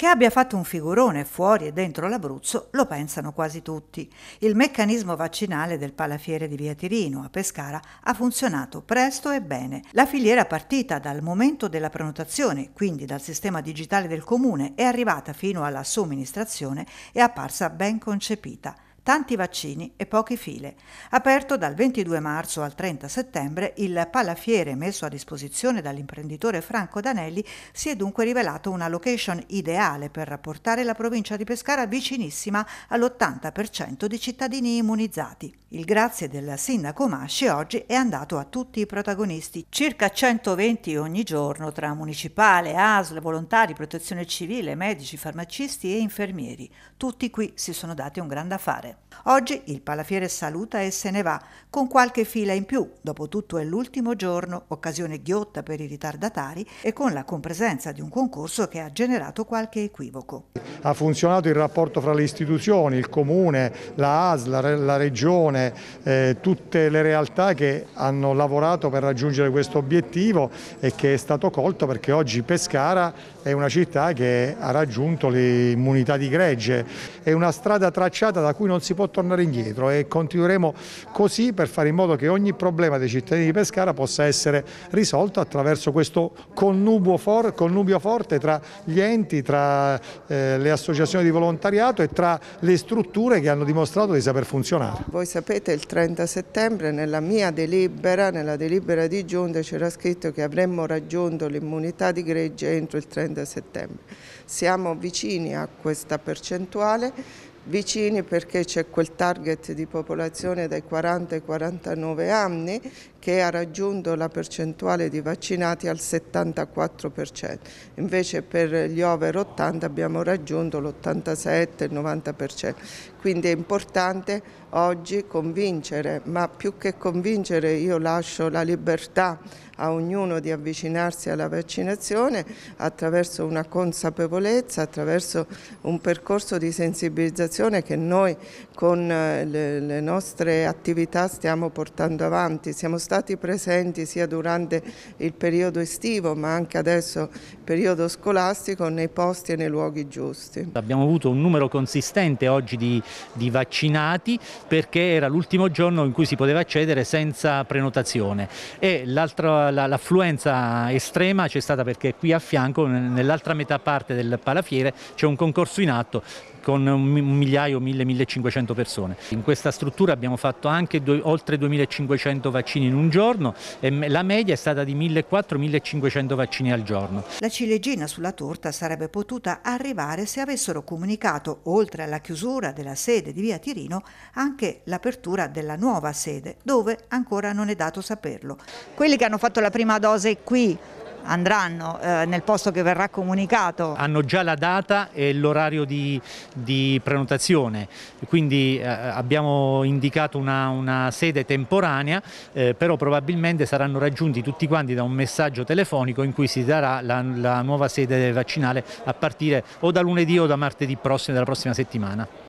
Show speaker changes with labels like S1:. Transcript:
S1: Che abbia fatto un figurone fuori e dentro l'Abruzzo lo pensano quasi tutti. Il meccanismo vaccinale del palafiere di Via Tirino a Pescara ha funzionato presto e bene. La filiera partita dal momento della prenotazione, quindi dal sistema digitale del comune, è arrivata fino alla somministrazione è apparsa ben concepita tanti vaccini e poche file. Aperto dal 22 marzo al 30 settembre, il palafiere messo a disposizione dall'imprenditore Franco Danelli si è dunque rivelato una location ideale per rapportare la provincia di Pescara vicinissima all'80% di cittadini immunizzati. Il grazie del sindaco Masci oggi è andato a tutti i protagonisti, circa 120 ogni giorno tra municipale, ASL, volontari, protezione civile, medici, farmacisti e infermieri. Tutti qui si sono dati un grande affare. Oggi il palafiere saluta e se ne va, con qualche fila in più, dopotutto è l'ultimo giorno, occasione ghiotta per i ritardatari e con la compresenza di un concorso che ha generato qualche equivoco.
S2: Ha funzionato il rapporto fra le istituzioni, il comune, la ASL, la regione, eh, tutte le realtà che hanno lavorato per raggiungere questo obiettivo e che è stato colto perché oggi Pescara è una città che ha raggiunto l'immunità di gregge, è una strada tracciata da cui non si si può tornare indietro e continueremo così per fare in modo che ogni problema dei cittadini di Pescara possa essere risolto attraverso questo connubio, for connubio forte tra gli enti, tra eh, le associazioni di volontariato e tra le strutture che hanno dimostrato di saper funzionare.
S3: Voi sapete il 30 settembre nella mia delibera, nella delibera di Giunta c'era scritto che avremmo raggiunto l'immunità di gregge entro il 30 settembre. Siamo vicini a questa percentuale vicini perché c'è quel target di popolazione dai 40 ai 49 anni che ha raggiunto la percentuale di vaccinati al 74%, invece per gli over 80 abbiamo raggiunto l'87, 90%. Quindi è importante oggi convincere, ma più che convincere io lascio la libertà a ognuno di avvicinarsi alla vaccinazione attraverso una consapevolezza, attraverso un percorso di sensibilizzazione che noi con eh, le, nostre attività stiamo portando avanti. Siamo stati presenti sia durante il periodo estivo ma anche adesso periodo scolastico nei posti e nei luoghi giusti.
S4: Abbiamo avuto un numero consistente oggi di, di vaccinati perché era l'ultimo giorno in cui si poteva accedere senza prenotazione e l'affluenza estrema c'è stata perché qui a fianco nell'altra metà parte del palafiere c'è un concorso in atto con un migliaio, 1000-1500 persone. In questa struttura abbiamo fatto anche due, oltre 2500 vaccini in un giorno e la media è stata di 1.400-1.500 vaccini al giorno.
S1: La ciliegina sulla torta sarebbe potuta arrivare se avessero comunicato, oltre alla chiusura della sede di via Tirino, anche l'apertura della nuova sede, dove ancora non è dato saperlo. Quelli che hanno fatto la prima dose qui andranno eh, nel posto che verrà comunicato.
S4: Hanno già la data e l'orario di, di, prenotazione, quindi eh, abbiamo indicato una, una sede temporanea, eh, però probabilmente saranno raggiunti tutti quanti da un messaggio telefonico in cui si darà la, la nuova sede
S1: vaccinale a partire o da lunedì o da martedì prossimo, della prossima settimana.